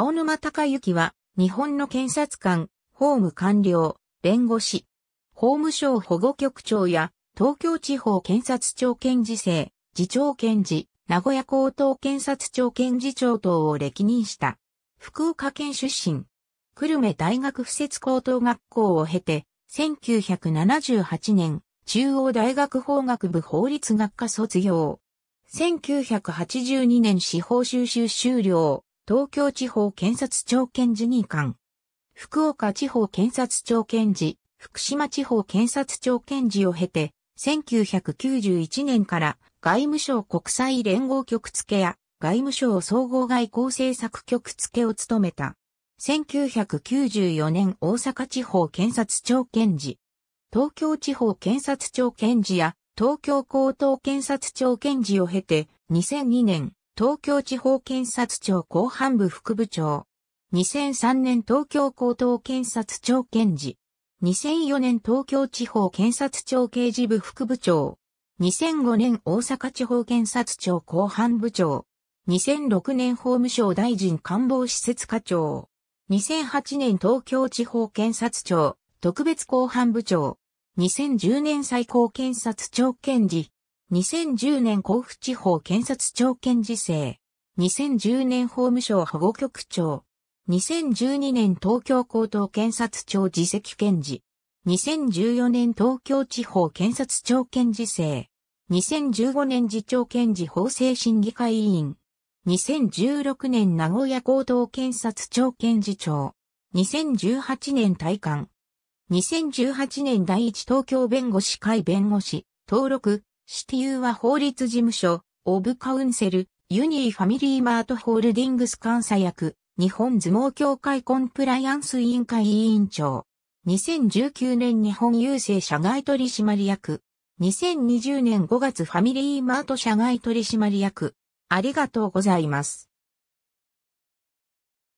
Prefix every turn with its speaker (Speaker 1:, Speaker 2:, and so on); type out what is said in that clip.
Speaker 1: 青沼隆之は、日本の検察官、法務官僚、弁護士、法務省保護局長や、東京地方検察庁検事制、次長検事、名古屋高等検察庁検事長等を歴任した。福岡県出身。久留米大学附設高等学校を経て、1978年、中央大学法学部法律学科卒業。1982年司法修習終了。東京地方検察庁検事任官、福岡地方検察庁検事、福島地方検察庁検事を経て、1991年から外務省国際連合局付や外務省総合外交政策局付を務めた。1994年大阪地方検察庁検事、東京地方検察庁検事や東京高等検察庁検事を経て2002年東京地方検察庁後半部副部長。2003年東京高等検察庁検事。2004年東京地方検察庁刑事部副部長。2005年大阪地方検察庁後半部長。2006年法務省大臣官房施設課長。2008年東京地方検察庁特別後半部長。2010年最高検察庁検事。2010年甲府地方検察庁検事制。2010年法務省保護局長。2012年東京高等検察庁自席検事。2014年東京地方検察庁検事制。2015年次長検事法制審議会委員。2016年名古屋高等検察庁検事長。2018年退官。2018年第一東京弁護士会弁護士。登録、シティユーは法律事務所、オブカウンセル、ユニーファミリーマートホールディングス監査役、日本相撲協会コンプライアンス委員会委員長。2019年日本郵政社外取締役。2020年5月ファミリーマート社外取締役。ありがとうございます。